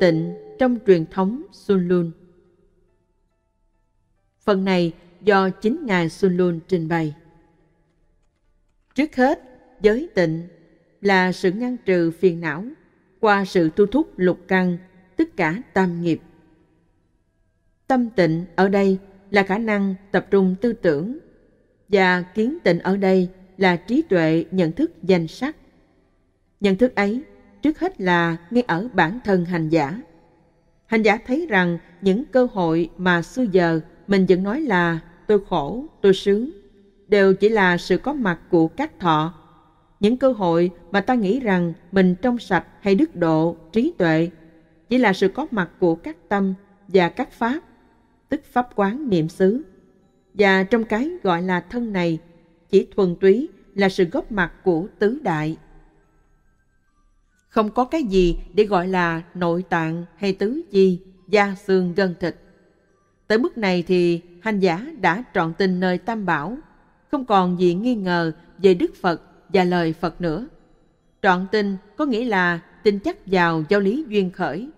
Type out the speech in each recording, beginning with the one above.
tịnh trong truyền thống Sun Lun. Phần này do chính Ngài Sun Lun trình bày. Trước hết, giới tịnh là sự ngăn trừ phiền não qua sự thu thúc lục căn, tất cả tam nghiệp. Tâm tịnh ở đây là khả năng tập trung tư tưởng và kiến tịnh ở đây là trí tuệ nhận thức danh sắc. Nhận thức ấy trước hết là ngay ở bản thân hành giả. Hành giả thấy rằng những cơ hội mà xưa giờ mình vẫn nói là tôi khổ, tôi sướng, đều chỉ là sự có mặt của các thọ. Những cơ hội mà ta nghĩ rằng mình trong sạch hay đức độ, trí tuệ, chỉ là sự có mặt của các tâm và các pháp, tức pháp quán niệm xứ. Và trong cái gọi là thân này, chỉ thuần túy là sự góp mặt của tứ đại không có cái gì để gọi là nội tạng hay tứ chi, da xương gân thịt. Tới mức này thì hành giả đã trọn tin nơi Tam Bảo, không còn gì nghi ngờ về Đức Phật và lời Phật nữa. Trọn tin có nghĩa là tin chắc vào giáo lý duyên khởi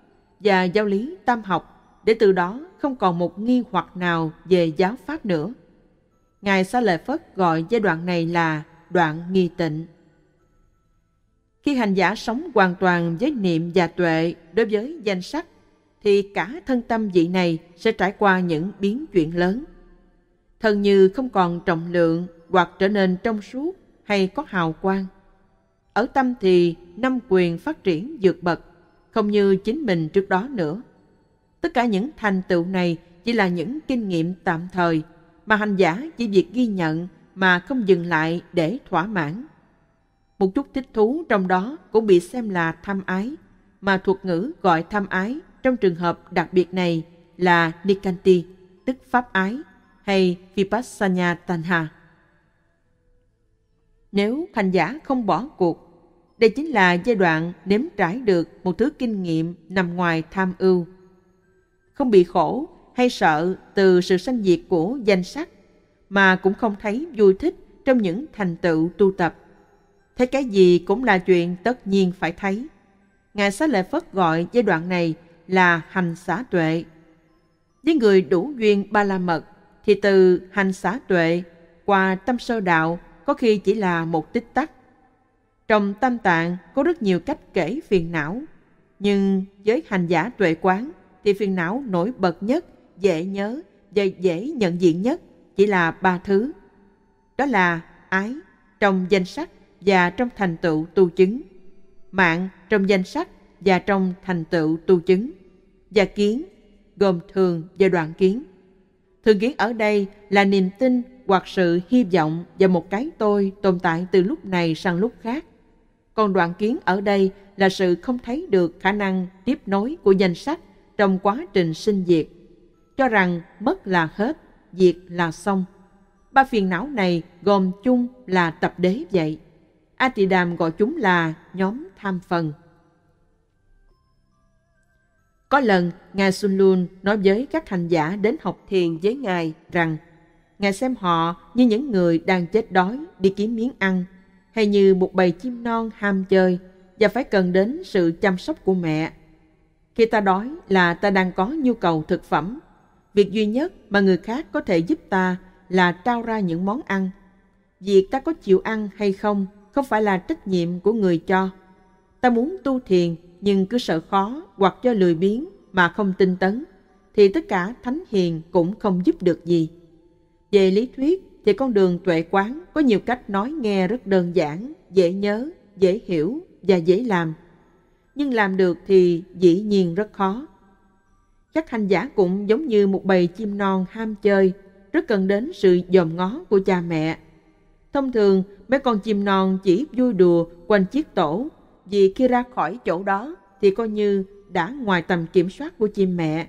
và giáo lý tam học để từ đó không còn một nghi hoặc nào về giáo pháp nữa. Ngài Sa Lợi Phất gọi giai đoạn này là đoạn nghi tịnh. Khi hành giả sống hoàn toàn với niệm và tuệ đối với danh sắc, thì cả thân tâm vị này sẽ trải qua những biến chuyển lớn. Thân như không còn trọng lượng hoặc trở nên trong suốt hay có hào quang. Ở tâm thì năm quyền phát triển vượt bậc, không như chính mình trước đó nữa. Tất cả những thành tựu này chỉ là những kinh nghiệm tạm thời mà hành giả chỉ việc ghi nhận mà không dừng lại để thỏa mãn một chút thích thú trong đó cũng bị xem là tham ái, mà thuật ngữ gọi tham ái trong trường hợp đặc biệt này là Nikanti, tức pháp ái, hay Vipassana Tanha. Nếu hành giả không bỏ cuộc, đây chính là giai đoạn nếm trải được một thứ kinh nghiệm nằm ngoài tham ưu. Không bị khổ hay sợ từ sự sanh diệt của danh sắc, mà cũng không thấy vui thích trong những thành tựu tu tập Thấy cái gì cũng là chuyện tất nhiên phải thấy. Ngài Xá Lợi Phất gọi giai đoạn này là hành xá tuệ. Với người đủ duyên ba la mật thì từ hành xá tuệ qua tâm sơ đạo có khi chỉ là một tích tắc. Trong tâm tạng có rất nhiều cách kể phiền não, nhưng với hành giả tuệ quán thì phiền não nổi bật nhất, dễ nhớ và dễ nhận diện nhất chỉ là ba thứ. Đó là ái trong danh sách, và trong thành tựu tu chứng, mạng trong danh sách và trong thành tựu tu chứng, và kiến gồm thường và đoạn kiến. Thường kiến ở đây là niềm tin hoặc sự hy vọng và một cái tôi tồn tại từ lúc này sang lúc khác. Còn đoạn kiến ở đây là sự không thấy được khả năng tiếp nối của danh sách trong quá trình sinh diệt, cho rằng mất là hết, diệt là xong. Ba phiền não này gồm chung là tập đế vậy. A Tỳ Đàm gọi chúng là nhóm tham phần. Có lần, Ngài Sun Lun nói với các hành giả đến học thiền với Ngài rằng Ngài xem họ như những người đang chết đói đi kiếm miếng ăn hay như một bầy chim non ham chơi và phải cần đến sự chăm sóc của mẹ. Khi ta đói là ta đang có nhu cầu thực phẩm. Việc duy nhất mà người khác có thể giúp ta là trao ra những món ăn. Việc ta có chịu ăn hay không không phải là trách nhiệm của người cho. Ta muốn tu thiền nhưng cứ sợ khó hoặc do lười biếng mà không tinh tấn, thì tất cả thánh hiền cũng không giúp được gì. Về lý thuyết thì con đường tuệ quán có nhiều cách nói nghe rất đơn giản, dễ nhớ, dễ hiểu và dễ làm. Nhưng làm được thì dĩ nhiên rất khó. Các hành giả cũng giống như một bầy chim non ham chơi, rất cần đến sự dòm ngó của cha mẹ Thông thường, mấy con chim non chỉ vui đùa quanh chiếc tổ, vì khi ra khỏi chỗ đó thì coi như đã ngoài tầm kiểm soát của chim mẹ.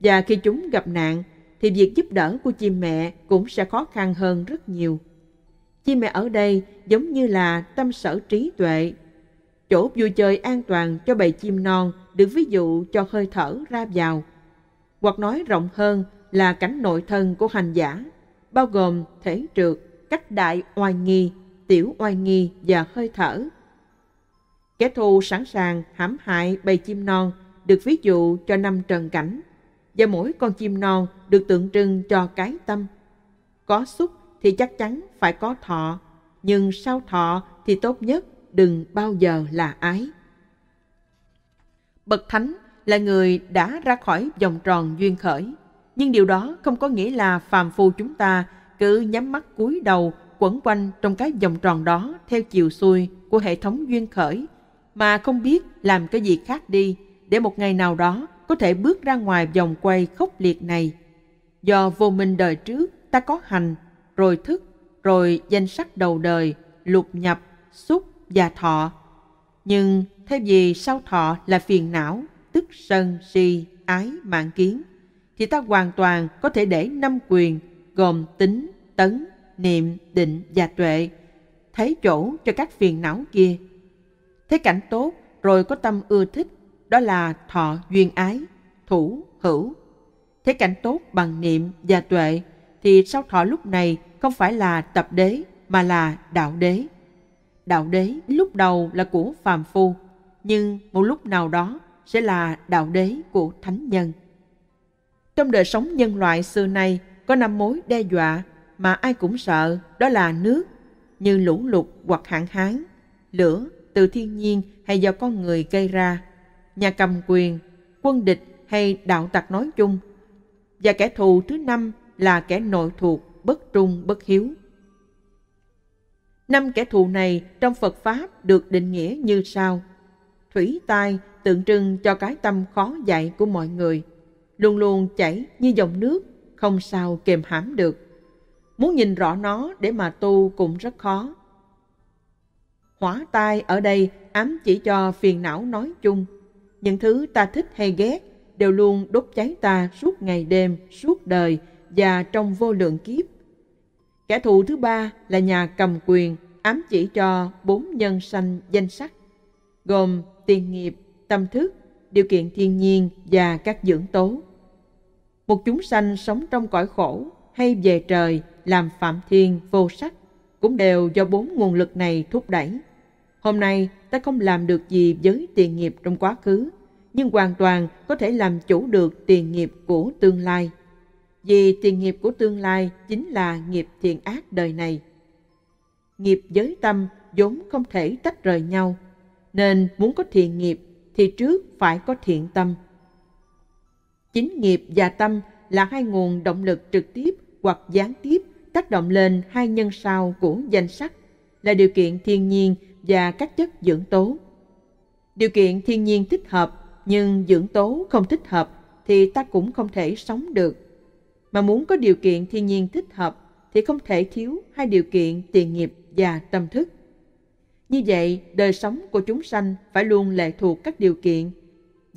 Và khi chúng gặp nạn, thì việc giúp đỡ của chim mẹ cũng sẽ khó khăn hơn rất nhiều. Chim mẹ ở đây giống như là tâm sở trí tuệ. Chỗ vui chơi an toàn cho bầy chim non được ví dụ cho hơi thở ra vào. Hoặc nói rộng hơn là cảnh nội thân của hành giả, bao gồm thể trượt, các đại oai nghi, tiểu oai nghi và hơi thở. Kẻ thù sẵn sàng hãm hại bầy chim non được ví dụ cho năm trần cảnh và mỗi con chim non được tượng trưng cho cái tâm. Có xúc thì chắc chắn phải có thọ, nhưng sau thọ thì tốt nhất đừng bao giờ là ái. Bậc Thánh là người đã ra khỏi vòng tròn duyên khởi, nhưng điều đó không có nghĩa là phàm phu chúng ta cứ nhắm mắt cúi đầu quẩn quanh trong cái vòng tròn đó theo chiều xuôi của hệ thống duyên khởi mà không biết làm cái gì khác đi để một ngày nào đó có thể bước ra ngoài vòng quay khốc liệt này. Do vô minh đời trước ta có hành, rồi thức, rồi danh sắc đầu đời, lục nhập, xúc và thọ. Nhưng thay vì sau thọ là phiền não, tức sân, si, ái, mạng kiến, thì ta hoàn toàn có thể để năm quyền gồm tính, tấn, niệm, định và tuệ, thấy chỗ cho các phiền não kia. Thấy cảnh tốt rồi có tâm ưa thích, đó là thọ duyên ái, thủ, hữu. Thấy cảnh tốt bằng niệm và tuệ thì sau thọ lúc này không phải là tập đế mà là đạo đế. Đạo đế lúc đầu là của phàm phu, nhưng một lúc nào đó sẽ là đạo đế của thánh nhân. Trong đời sống nhân loại xưa nay, có năm mối đe dọa mà ai cũng sợ đó là nước như lũ lụt hoặc hạn hán, lửa từ thiên nhiên hay do con người gây ra, nhà cầm quyền, quân địch hay đạo tặc nói chung. Và kẻ thù thứ năm là kẻ nội thuộc, bất trung, bất hiếu. Năm kẻ thù này trong Phật Pháp được định nghĩa như sau. Thủy tai tượng trưng cho cái tâm khó dạy của mọi người, luôn luôn chảy như dòng nước không sao kềm hãm được. Muốn nhìn rõ nó để mà tu cũng rất khó. Hỏa tai ở đây ám chỉ cho phiền não nói chung. Những thứ ta thích hay ghét đều luôn đốt cháy ta suốt ngày đêm, suốt đời và trong vô lượng kiếp. Kẻ thù thứ ba là nhà cầm quyền ám chỉ cho bốn nhân sanh danh sắc, gồm tiền nghiệp, tâm thức, điều kiện thiên nhiên và các dưỡng tố một chúng sanh sống trong cõi khổ hay về trời làm phạm thiên vô sắc cũng đều do bốn nguồn lực này thúc đẩy. Hôm nay ta không làm được gì với tiền nghiệp trong quá khứ, nhưng hoàn toàn có thể làm chủ được tiền nghiệp của tương lai. Vì tiền nghiệp của tương lai chính là nghiệp thiện ác đời này. Nghiệp giới tâm vốn không thể tách rời nhau, nên muốn có thiện nghiệp thì trước phải có thiện tâm. Chính nghiệp và tâm là hai nguồn động lực trực tiếp hoặc gián tiếp tác động lên hai nhân sau của danh sắc là điều kiện thiên nhiên và các chất dưỡng tố. Điều kiện thiên nhiên thích hợp nhưng dưỡng tố không thích hợp thì ta cũng không thể sống được. Mà muốn có điều kiện thiên nhiên thích hợp thì không thể thiếu hai điều kiện tiền nghiệp và tâm thức. Như vậy, đời sống của chúng sanh phải luôn lệ thuộc các điều kiện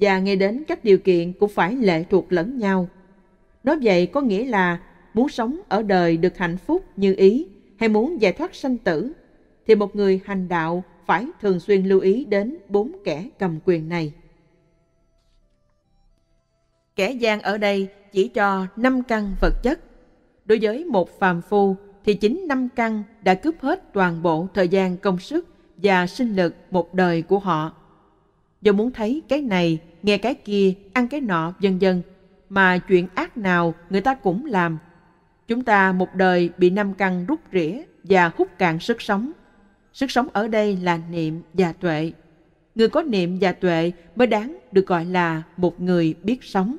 và nghe đến các điều kiện cũng phải lệ thuộc lẫn nhau. Nói vậy có nghĩa là muốn sống ở đời được hạnh phúc như ý hay muốn giải thoát sanh tử thì một người hành đạo phải thường xuyên lưu ý đến bốn kẻ cầm quyền này. Kẻ gian ở đây chỉ cho năm căn vật chất. Đối với một phàm phu thì chính năm căn đã cướp hết toàn bộ thời gian công sức và sinh lực một đời của họ. Do muốn thấy cái này nghe cái kia, ăn cái nọ, vân vân. Mà chuyện ác nào người ta cũng làm. Chúng ta một đời bị năm căn rút rỉa và hút cạn sức sống. Sức sống ở đây là niệm và tuệ. Người có niệm và tuệ mới đáng được gọi là một người biết sống.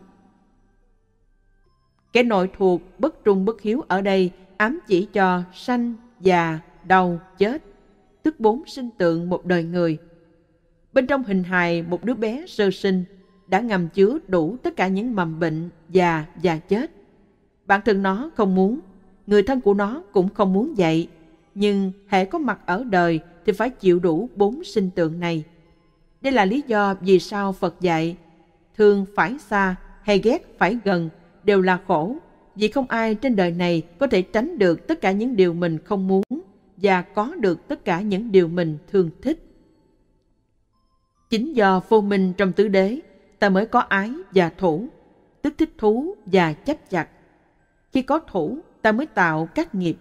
Cái nội thuộc bất trung bất hiếu ở đây ám chỉ cho sanh, già, đau, chết, tức bốn sinh tượng một đời người – Bên trong hình hài một đứa bé sơ sinh đã ngầm chứa đủ tất cả những mầm bệnh, già và chết. Bản thân nó không muốn, người thân của nó cũng không muốn vậy. Nhưng hệ có mặt ở đời thì phải chịu đủ bốn sinh tượng này. Đây là lý do vì sao Phật dạy thương phải xa hay ghét phải gần đều là khổ vì không ai trên đời này có thể tránh được tất cả những điều mình không muốn và có được tất cả những điều mình thường thích. Chính do vô minh trong tứ đế, ta mới có ái và thủ, tức thích thú và chấp chặt. Khi có thủ, ta mới tạo các nghiệp.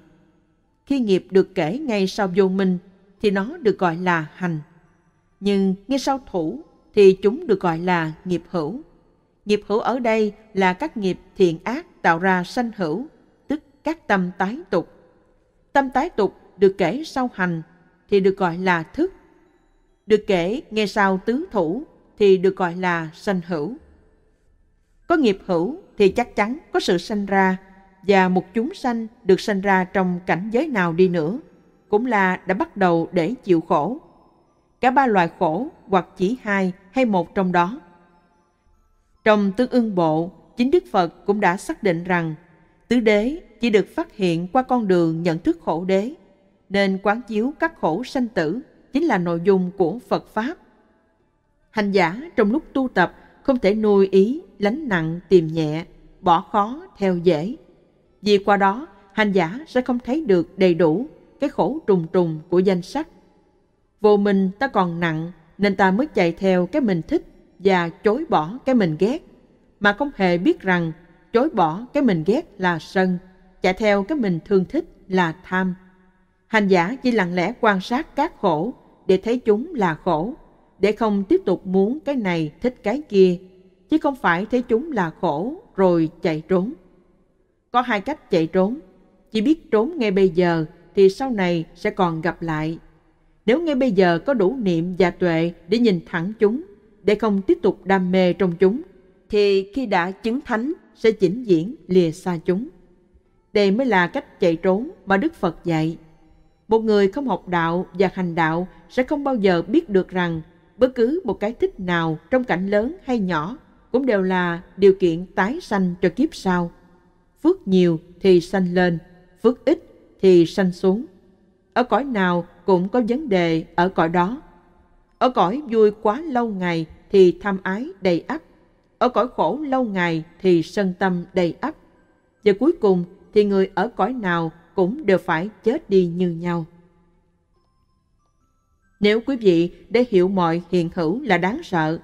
Khi nghiệp được kể ngay sau vô minh, thì nó được gọi là hành. Nhưng ngay sau thủ, thì chúng được gọi là nghiệp hữu. Nghiệp hữu ở đây là các nghiệp thiện ác tạo ra sanh hữu, tức các tâm tái tục. Tâm tái tục được kể sau hành thì được gọi là thức được kể nghe sau tứ thủ thì được gọi là sanh hữu. Có nghiệp hữu thì chắc chắn có sự sanh ra và một chúng sanh được sanh ra trong cảnh giới nào đi nữa cũng là đã bắt đầu để chịu khổ. Cả ba loại khổ hoặc chỉ hai hay một trong đó. Trong tương ưng bộ, chính Đức Phật cũng đã xác định rằng tứ đế chỉ được phát hiện qua con đường nhận thức khổ đế, nên quán chiếu các khổ sanh tử chính là nội dung của Phật Pháp. Hành giả trong lúc tu tập không thể nuôi ý, lánh nặng, tìm nhẹ, bỏ khó, theo dễ. Vì qua đó, hành giả sẽ không thấy được đầy đủ cái khổ trùng trùng của danh sách. Vô minh ta còn nặng nên ta mới chạy theo cái mình thích và chối bỏ cái mình ghét, mà không hề biết rằng chối bỏ cái mình ghét là sân, chạy theo cái mình thương thích là tham. Hành giả chỉ lặng lẽ quan sát các khổ để thấy chúng là khổ, để không tiếp tục muốn cái này thích cái kia, chứ không phải thấy chúng là khổ rồi chạy trốn. Có hai cách chạy trốn, chỉ biết trốn ngay bây giờ thì sau này sẽ còn gặp lại. Nếu ngay bây giờ có đủ niệm và tuệ để nhìn thẳng chúng, để không tiếp tục đam mê trong chúng, thì khi đã chứng thánh sẽ chỉnh diễn lìa xa chúng. Đây mới là cách chạy trốn mà Đức Phật dạy. Một người không học đạo và hành đạo sẽ không bao giờ biết được rằng bất cứ một cái thích nào trong cảnh lớn hay nhỏ cũng đều là điều kiện tái sanh cho kiếp sau. Phước nhiều thì sanh lên, phước ít thì sanh xuống. Ở cõi nào cũng có vấn đề ở cõi đó. Ở cõi vui quá lâu ngày thì tham ái đầy ắp. Ở cõi khổ lâu ngày thì sân tâm đầy ắp. Và cuối cùng thì người ở cõi nào cũng đều phải chết đi như nhau. Nếu quý vị để hiểu mọi hiện hữu là đáng sợ,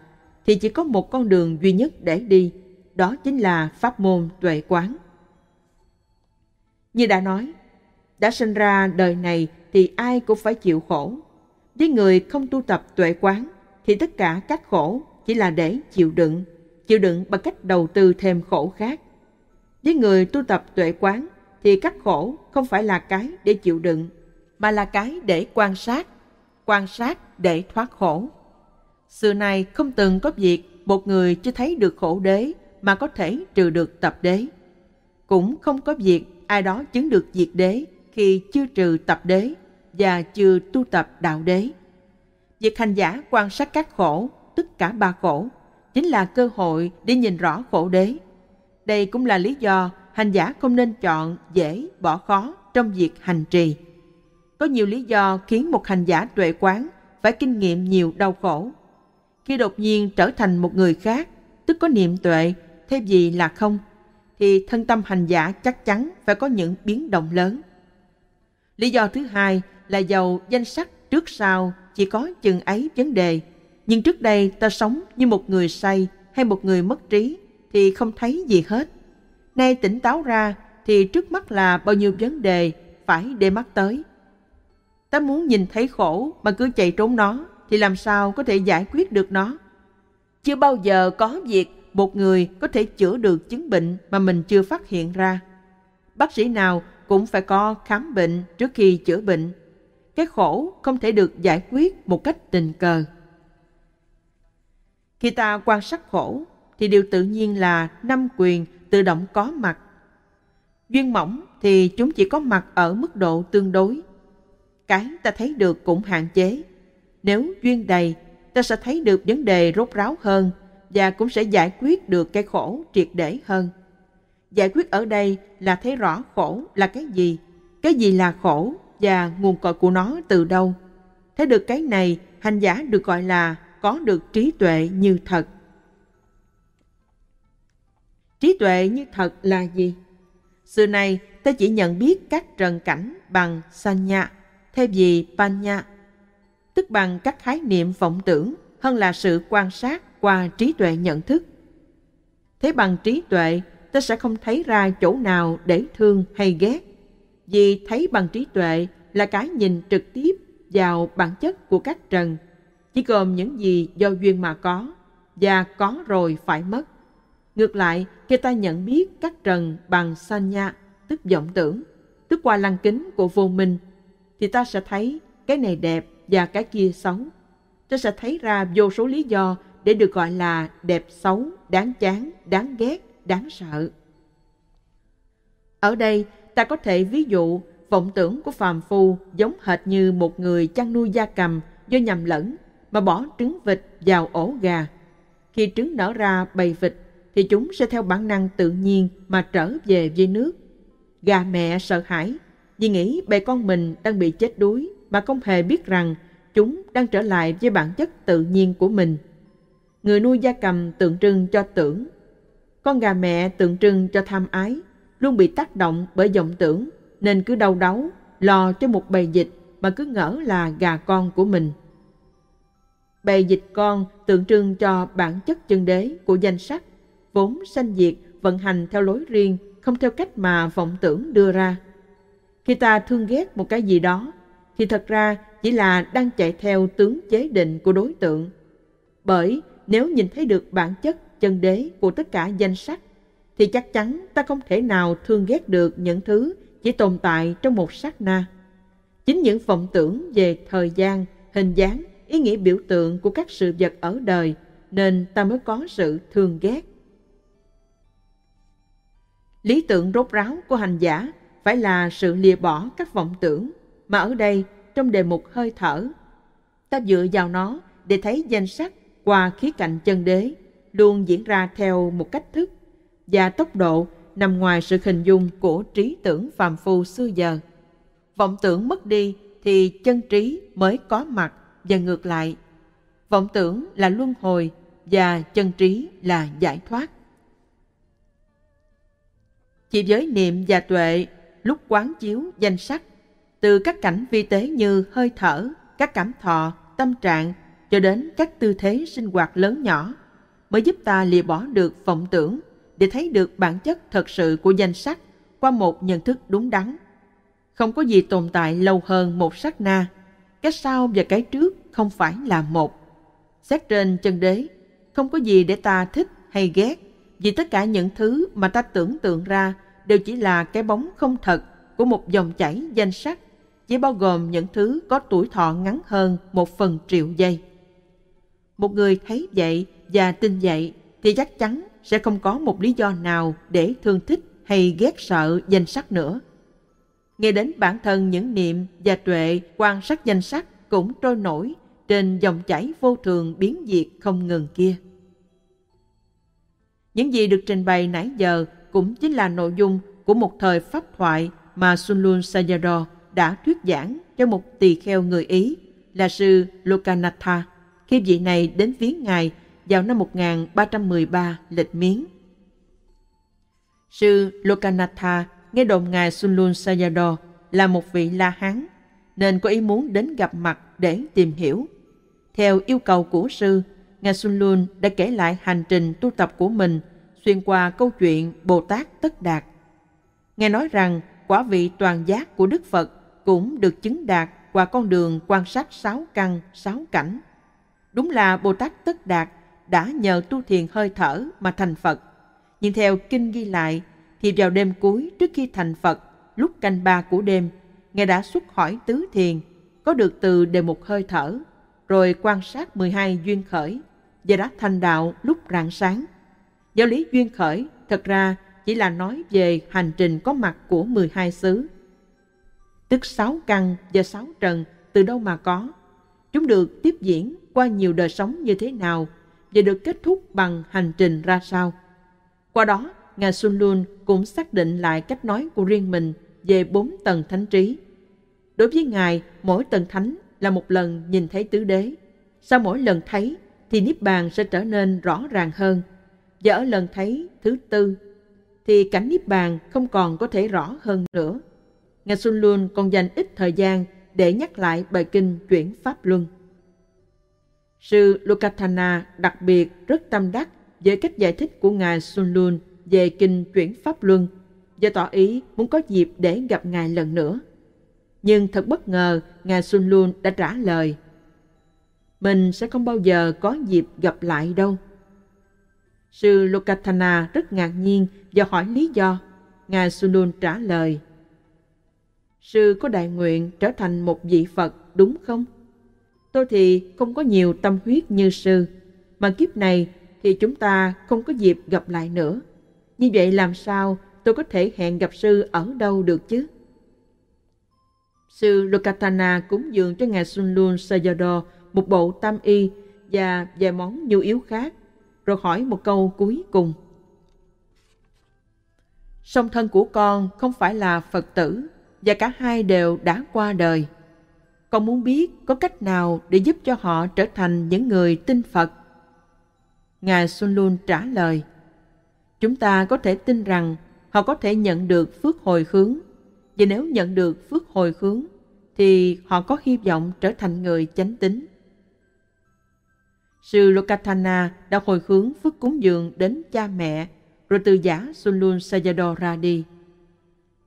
thì chỉ có một con đường duy nhất để đi, đó chính là pháp môn tuệ quán. Như đã nói, đã sinh ra đời này thì ai cũng phải chịu khổ. Với người không tu tập tuệ quán thì tất cả các khổ chỉ là để chịu đựng, chịu đựng bằng cách đầu tư thêm khổ khác. Với người tu tập tuệ quán thì các khổ không phải là cái để chịu đựng mà là cái để quan sát quan sát để thoát khổ xưa nay không từng có việc một người chưa thấy được khổ đế mà có thể trừ được tập đế cũng không có việc ai đó chứng được diệt đế khi chưa trừ tập đế và chưa tu tập đạo đế việc hành giả quan sát các khổ tất cả ba khổ chính là cơ hội để nhìn rõ khổ đế đây cũng là lý do hành giả không nên chọn dễ bỏ khó trong việc hành trì. Có nhiều lý do khiến một hành giả tuệ quán phải kinh nghiệm nhiều đau khổ. Khi đột nhiên trở thành một người khác, tức có niệm tuệ, thay vì là không, thì thân tâm hành giả chắc chắn phải có những biến động lớn. Lý do thứ hai là giàu danh sách trước sau chỉ có chừng ấy vấn đề, nhưng trước đây ta sống như một người say hay một người mất trí thì không thấy gì hết. Nay tỉnh táo ra thì trước mắt là bao nhiêu vấn đề phải để mắt tới. Ta muốn nhìn thấy khổ mà cứ chạy trốn nó thì làm sao có thể giải quyết được nó. Chưa bao giờ có việc một người có thể chữa được chứng bệnh mà mình chưa phát hiện ra. Bác sĩ nào cũng phải có khám bệnh trước khi chữa bệnh. Cái khổ không thể được giải quyết một cách tình cờ. Khi ta quan sát khổ, thì điều tự nhiên là năm quyền tự động có mặt. Duyên mỏng thì chúng chỉ có mặt ở mức độ tương đối. Cái ta thấy được cũng hạn chế. Nếu duyên đầy, ta sẽ thấy được vấn đề rốt ráo hơn và cũng sẽ giải quyết được cái khổ triệt để hơn. Giải quyết ở đây là thấy rõ khổ là cái gì, cái gì là khổ và nguồn cội của nó từ đâu. Thấy được cái này, hành giả được gọi là có được trí tuệ như thật trí tuệ như thật là gì xưa nay ta chỉ nhận biết các trần cảnh bằng sanya thay vì panya tức bằng các khái niệm vọng tưởng hơn là sự quan sát qua trí tuệ nhận thức thế bằng trí tuệ ta sẽ không thấy ra chỗ nào để thương hay ghét vì thấy bằng trí tuệ là cái nhìn trực tiếp vào bản chất của các trần chỉ gồm những gì do duyên mà có và có rồi phải mất Ngược lại, khi ta nhận biết các trần bằng sanya, tức vọng tưởng, tức qua lăng kính của vô minh, thì ta sẽ thấy cái này đẹp và cái kia xấu. Ta sẽ thấy ra vô số lý do để được gọi là đẹp xấu, đáng chán, đáng ghét, đáng sợ. Ở đây, ta có thể ví dụ vọng tưởng của phàm phu giống hệt như một người chăn nuôi gia cầm do nhầm lẫn mà bỏ trứng vịt vào ổ gà. Khi trứng nở ra bầy vịt thì chúng sẽ theo bản năng tự nhiên mà trở về với nước. Gà mẹ sợ hãi vì nghĩ bè con mình đang bị chết đuối mà không hề biết rằng chúng đang trở lại với bản chất tự nhiên của mình. Người nuôi gia cầm tượng trưng cho tưởng. Con gà mẹ tượng trưng cho tham ái, luôn bị tác động bởi vọng tưởng nên cứ đau đáu, lo cho một bầy dịch mà cứ ngỡ là gà con của mình. Bầy dịch con tượng trưng cho bản chất chân đế của danh sách vốn sanh diệt vận hành theo lối riêng, không theo cách mà vọng tưởng đưa ra. Khi ta thương ghét một cái gì đó, thì thật ra chỉ là đang chạy theo tướng chế định của đối tượng. Bởi nếu nhìn thấy được bản chất chân đế của tất cả danh sách, thì chắc chắn ta không thể nào thương ghét được những thứ chỉ tồn tại trong một sát na. Chính những vọng tưởng về thời gian, hình dáng, ý nghĩa biểu tượng của các sự vật ở đời nên ta mới có sự thương ghét. Lý tưởng rốt ráo của hành giả phải là sự lìa bỏ các vọng tưởng mà ở đây trong đề mục hơi thở. Ta dựa vào nó để thấy danh sắc qua khía cạnh chân đế luôn diễn ra theo một cách thức và tốc độ nằm ngoài sự hình dung của trí tưởng phàm phu xưa giờ. Vọng tưởng mất đi thì chân trí mới có mặt và ngược lại. Vọng tưởng là luân hồi và chân trí là giải thoát. Chỉ với niệm và tuệ, lúc quán chiếu danh sắc, từ các cảnh vi tế như hơi thở, các cảm thọ, tâm trạng, cho đến các tư thế sinh hoạt lớn nhỏ, mới giúp ta lìa bỏ được vọng tưởng để thấy được bản chất thật sự của danh sắc qua một nhận thức đúng đắn. Không có gì tồn tại lâu hơn một sắc na, cái sau và cái trước không phải là một. Xét trên chân đế, không có gì để ta thích hay ghét, vì tất cả những thứ mà ta tưởng tượng ra đều chỉ là cái bóng không thật của một dòng chảy danh sắc, chỉ bao gồm những thứ có tuổi thọ ngắn hơn một phần triệu giây. Một người thấy vậy và tin vậy thì chắc chắn sẽ không có một lý do nào để thương thích hay ghét sợ danh sắc nữa. Nghe đến bản thân những niệm và tuệ quan sát danh sắc cũng trôi nổi trên dòng chảy vô thường biến diệt không ngừng kia. Những gì được trình bày nãy giờ cũng chính là nội dung của một thời pháp thoại mà Sunlun Sayadaw đã thuyết giảng cho một tỳ kheo người Ý là sư Lokanatha khi vị này đến viếng ngài vào năm 1313 lịch miếng. Sư Lokanatha nghe đồn ngài Sunlun Sayadaw là một vị La Hán nên có ý muốn đến gặp mặt để tìm hiểu. Theo yêu cầu của sư, Ngài xuân Lun đã kể lại hành trình tu tập của mình xuyên qua câu chuyện Bồ Tát Tất Đạt. Ngài nói rằng quả vị toàn giác của Đức Phật cũng được chứng đạt qua con đường quan sát sáu căn, sáu cảnh. Đúng là Bồ Tát Tất Đạt đã nhờ tu thiền hơi thở mà thành Phật. Nhưng theo kinh ghi lại, thì vào đêm cuối trước khi thành Phật, lúc canh ba của đêm, Ngài đã xuất khỏi tứ thiền, có được từ đề mục hơi thở, rồi quan sát 12 duyên khởi và đã thành đạo lúc rạng sáng. Giáo lý duyên khởi thật ra chỉ là nói về hành trình có mặt của 12 xứ. Tức sáu căn và sáu trần từ đâu mà có. Chúng được tiếp diễn qua nhiều đời sống như thế nào và được kết thúc bằng hành trình ra sao. Qua đó, Ngài Sun Lun cũng xác định lại cách nói của riêng mình về bốn tầng thánh trí. Đối với Ngài, mỗi tầng thánh là một lần nhìn thấy tứ đế. Sau mỗi lần thấy, thì Niết Bàn sẽ trở nên rõ ràng hơn. Và ở lần thấy thứ tư, thì cảnh Niết Bàn không còn có thể rõ hơn nữa. Ngài Xuân Luân còn dành ít thời gian để nhắc lại bài kinh chuyển Pháp Luân. Sư Lokathana đặc biệt rất tâm đắc với cách giải thích của Ngài Sun Lun về kinh chuyển Pháp Luân và tỏ ý muốn có dịp để gặp Ngài lần nữa. Nhưng thật bất ngờ, Ngài Sun Lun đã trả lời mình sẽ không bao giờ có dịp gặp lại đâu. Sư Lokathana rất ngạc nhiên và hỏi lý do. Ngài Sunun trả lời, Sư có đại nguyện trở thành một vị Phật đúng không? Tôi thì không có nhiều tâm huyết như sư, mà kiếp này thì chúng ta không có dịp gặp lại nữa. Như vậy làm sao tôi có thể hẹn gặp sư ở đâu được chứ? Sư Lokatana cúng dường cho Ngài Sunlun Sayadaw một bộ tam y và vài món nhu yếu khác, rồi hỏi một câu cuối cùng. Song thân của con không phải là Phật tử và cả hai đều đã qua đời. Con muốn biết có cách nào để giúp cho họ trở thành những người tin Phật. Ngài Sun Lun trả lời, chúng ta có thể tin rằng họ có thể nhận được phước hồi hướng. Và nếu nhận được phước hồi hướng, thì họ có hy vọng trở thành người chánh tính. Sư Lokatana đã hồi hướng phước cúng dường đến cha mẹ, rồi từ giả Sunlun ra đi.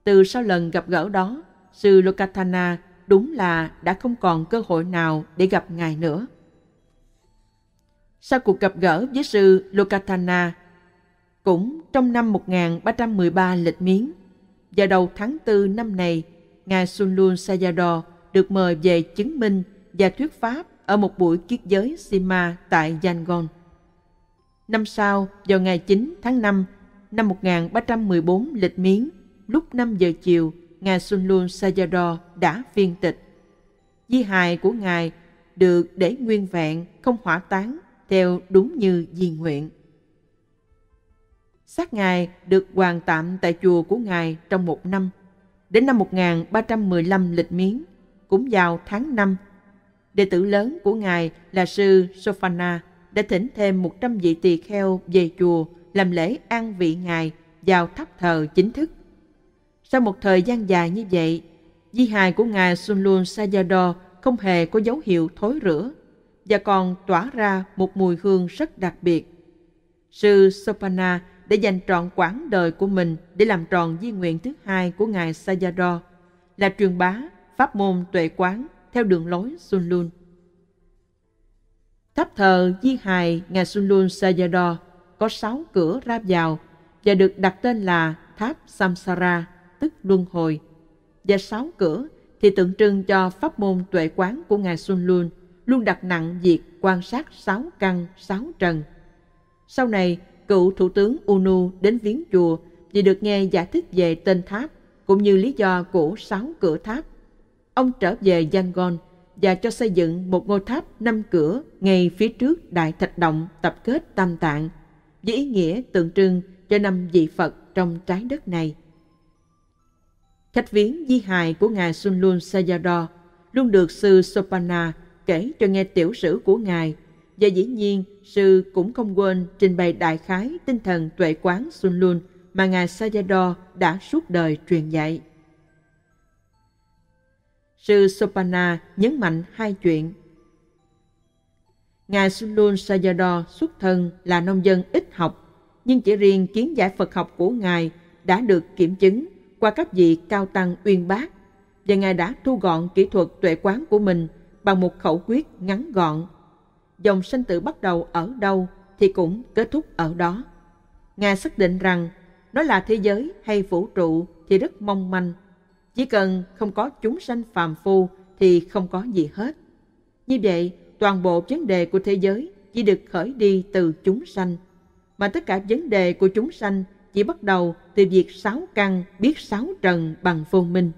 Từ sau lần gặp gỡ đó, Sư Lokatana đúng là đã không còn cơ hội nào để gặp Ngài nữa. Sau cuộc gặp gỡ với Sư Lokatana, cũng trong năm 1313 lịch miếng, vào đầu tháng 4 năm này, Ngài Sunlun Sayadaw được mời về chứng minh và thuyết pháp ở một buổi kiết giới Sima tại Yangon. Năm sau, vào ngày 9 tháng 5 năm 1314 lịch miến, lúc 5 giờ chiều, Ngài Sunlun Sayadaw đã viên tịch. Di hài của Ngài được để nguyên vẹn, không hỏa táng, theo đúng như di nguyện. Xác Ngài được hoàn tạm tại chùa của Ngài trong một năm. Đến năm 1315 lịch miến, cũng vào tháng 5 Đệ tử lớn của Ngài là sư Sofana đã thỉnh thêm 100 vị tỳ kheo về chùa làm lễ an vị Ngài vào tháp thờ chính thức. Sau một thời gian dài như vậy, di hài của Ngài Sunlun Sayadaw không hề có dấu hiệu thối rữa và còn tỏa ra một mùi hương rất đặc biệt. Sư Sopana đã dành trọn quãng đời của mình để làm tròn di nguyện thứ hai của Ngài Sayadaw là truyền bá, pháp môn tuệ quán theo đường lối Sunlun. Tháp thờ di hài Ngài Sunlun Sayadaw có sáu cửa ra vào và được đặt tên là Tháp Samsara, tức luân hồi. Và sáu cửa thì tượng trưng cho pháp môn tuệ quán của Ngài Sunlun luôn đặt nặng việc quan sát sáu căn, sáu trần. Sau này, cựu thủ tướng Unu đến viếng chùa vì được nghe giải thích về tên tháp cũng như lý do của sáu cửa tháp ông trở về Yangon và cho xây dựng một ngôi tháp năm cửa ngay phía trước Đại Thạch Động tập kết Tam Tạng, với ý nghĩa tượng trưng cho năm vị Phật trong trái đất này. Khách viếng di hài của Ngài Sun-lun Sunlun Sayadaw luôn được Sư Sopana kể cho nghe tiểu sử của Ngài và dĩ nhiên Sư cũng không quên trình bày đại khái tinh thần tuệ quán Sun-lun mà Ngài Sayadaw đã suốt đời truyền dạy. Sư Sopana nhấn mạnh hai chuyện. Ngài Sulun Sayadaw xuất thân là nông dân ít học, nhưng chỉ riêng kiến giải Phật học của Ngài đã được kiểm chứng qua các vị cao tăng uyên bác và Ngài đã thu gọn kỹ thuật tuệ quán của mình bằng một khẩu quyết ngắn gọn. Dòng sanh tử bắt đầu ở đâu thì cũng kết thúc ở đó. Ngài xác định rằng nó là thế giới hay vũ trụ thì rất mong manh chỉ cần không có chúng sanh phàm phu thì không có gì hết. Như vậy, toàn bộ vấn đề của thế giới chỉ được khởi đi từ chúng sanh, mà tất cả vấn đề của chúng sanh chỉ bắt đầu từ việc sáu căn biết sáu trần bằng vô minh.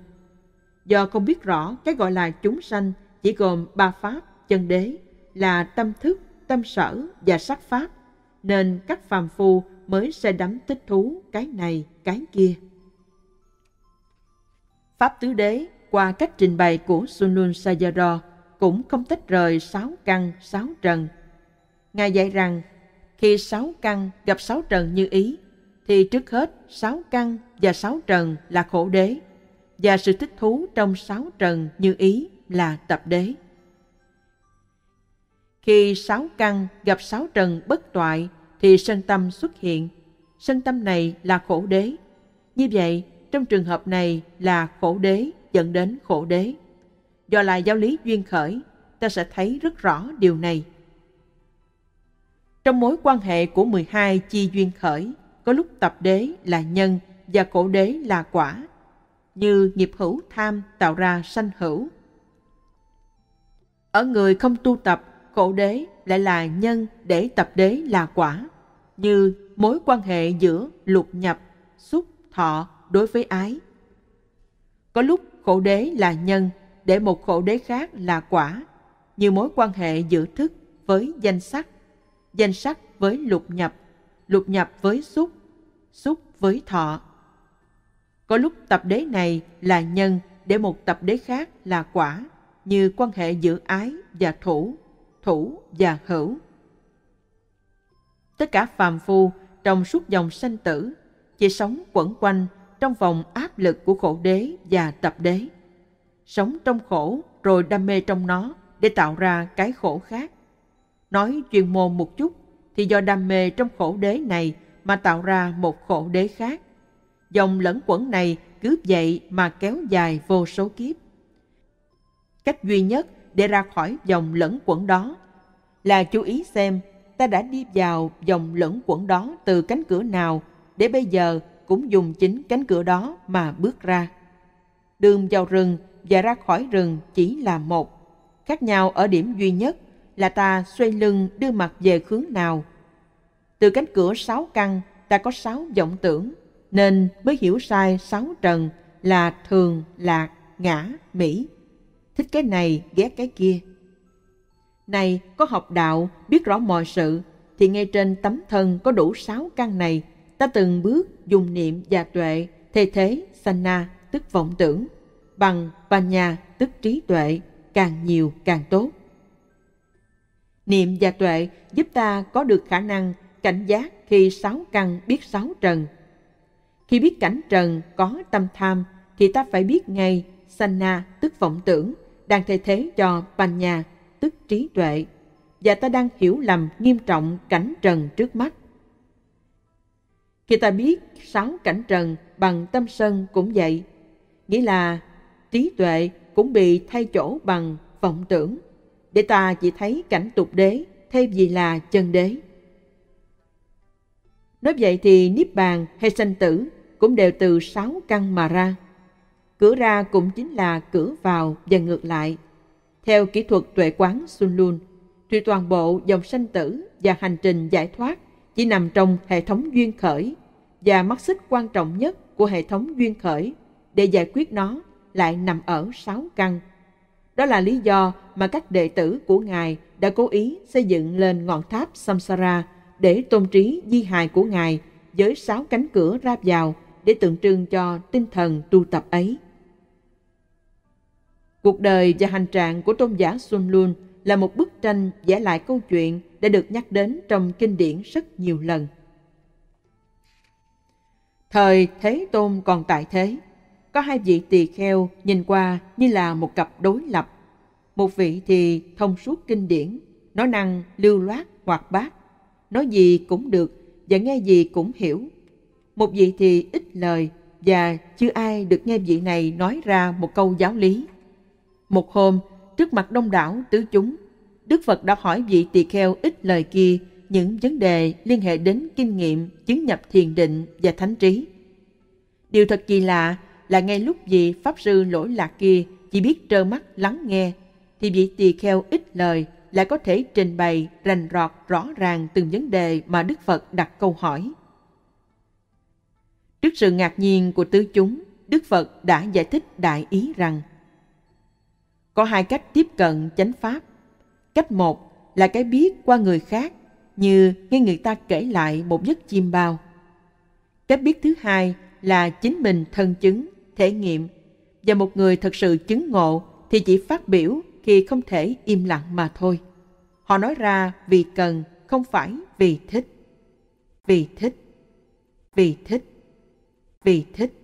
Do không biết rõ cái gọi là chúng sanh chỉ gồm ba pháp chân đế là tâm thức, tâm sở và sắc pháp, nên các phàm phu mới sẽ đắm thích thú cái này, cái kia. Pháp Tứ Đế qua cách trình bày của Sunun Sayadaw cũng không tách rời sáu căn, sáu trần. Ngài dạy rằng, khi sáu căn gặp sáu trần như ý, thì trước hết sáu căn và sáu trần là khổ đế, và sự thích thú trong sáu trần như ý là tập đế. Khi sáu căn gặp sáu trần bất toại thì sân tâm xuất hiện. Sân tâm này là khổ đế. Như vậy, trong trường hợp này là khổ đế dẫn đến khổ đế. Do là giáo lý duyên khởi, ta sẽ thấy rất rõ điều này. Trong mối quan hệ của 12 chi duyên khởi, có lúc tập đế là nhân và khổ đế là quả, như nghiệp hữu tham tạo ra sanh hữu. Ở người không tu tập, khổ đế lại là nhân để tập đế là quả, như mối quan hệ giữa lục nhập, xúc, thọ đối với ái. Có lúc khổ đế là nhân, để một khổ đế khác là quả, như mối quan hệ giữa thức với danh sắc, danh sắc với lục nhập, lục nhập với xúc, xúc với thọ. Có lúc tập đế này là nhân để một tập đế khác là quả, như quan hệ giữa ái và thủ, thủ và hữu. Tất cả phàm phu trong suốt dòng sanh tử chỉ sống quẩn quanh trong vòng áp lực của khổ đế và tập đế. Sống trong khổ rồi đam mê trong nó để tạo ra cái khổ khác. Nói chuyên môn một chút thì do đam mê trong khổ đế này mà tạo ra một khổ đế khác. Dòng lẫn quẩn này cứ vậy mà kéo dài vô số kiếp. Cách duy nhất để ra khỏi dòng lẫn quẩn đó là chú ý xem ta đã đi vào dòng lẫn quẩn đó từ cánh cửa nào để bây giờ cũng dùng chính cánh cửa đó mà bước ra. Đường vào rừng và ra khỏi rừng chỉ là một. Khác nhau ở điểm duy nhất là ta xoay lưng đưa mặt về hướng nào. Từ cánh cửa sáu căn, ta có sáu vọng tưởng, nên mới hiểu sai sáu trần là thường, lạc, ngã, mỹ. Thích cái này, ghét cái kia. Này, có học đạo, biết rõ mọi sự, thì ngay trên tấm thân có đủ sáu căn này ta từng bước dùng niệm và tuệ thay thế sanna tức vọng tưởng bằng panya tức trí tuệ càng nhiều càng tốt. Niệm và tuệ giúp ta có được khả năng cảnh giác khi sáu căn biết sáu trần. Khi biết cảnh trần có tâm tham thì ta phải biết ngay sanna tức vọng tưởng đang thay thế cho panya tức trí tuệ và ta đang hiểu lầm nghiêm trọng cảnh trần trước mắt khi ta biết sáu cảnh trần bằng tâm sân cũng vậy, nghĩa là trí tuệ cũng bị thay chỗ bằng vọng tưởng, để ta chỉ thấy cảnh tục đế thêm gì là chân đế. Nói vậy thì Niết Bàn hay sanh tử cũng đều từ sáu căn mà ra. Cửa ra cũng chính là cửa vào và ngược lại. Theo kỹ thuật tuệ quán Sun Lun, thì toàn bộ dòng sanh tử và hành trình giải thoát chỉ nằm trong hệ thống duyên khởi và mắt xích quan trọng nhất của hệ thống duyên khởi để giải quyết nó lại nằm ở sáu căn. Đó là lý do mà các đệ tử của Ngài đã cố ý xây dựng lên ngọn tháp Samsara để tôn trí di hài của Ngài với sáu cánh cửa ra vào để tượng trưng cho tinh thần tu tập ấy. Cuộc đời và hành trạng của tôn giả Sun Lun là một bức tranh vẽ lại câu chuyện đã được nhắc đến trong kinh điển rất nhiều lần. Thời Thế Tôn còn tại thế, có hai vị tỳ kheo nhìn qua như là một cặp đối lập. Một vị thì thông suốt kinh điển, nói năng lưu loát hoạt bát, nói gì cũng được và nghe gì cũng hiểu. Một vị thì ít lời và chưa ai được nghe vị này nói ra một câu giáo lý. Một hôm, trước mặt đông đảo tứ chúng, Đức Phật đã hỏi vị tỳ kheo ít lời kia những vấn đề liên hệ đến kinh nghiệm chứng nhập thiền định và thánh trí. Điều thật kỳ lạ là ngay lúc vị Pháp Sư lỗi lạc kia chỉ biết trơ mắt lắng nghe, thì vị tỳ kheo ít lời lại có thể trình bày rành rọt rõ ràng từng vấn đề mà Đức Phật đặt câu hỏi. Trước sự ngạc nhiên của tứ chúng, Đức Phật đã giải thích đại ý rằng có hai cách tiếp cận chánh pháp. Cách một là cái biết qua người khác như nghe người ta kể lại một giấc chim bao. Cách biết thứ hai là chính mình thân chứng, thể nghiệm và một người thật sự chứng ngộ thì chỉ phát biểu khi không thể im lặng mà thôi. Họ nói ra vì cần, không phải vì thích. Vì thích. Vì thích. Vì thích.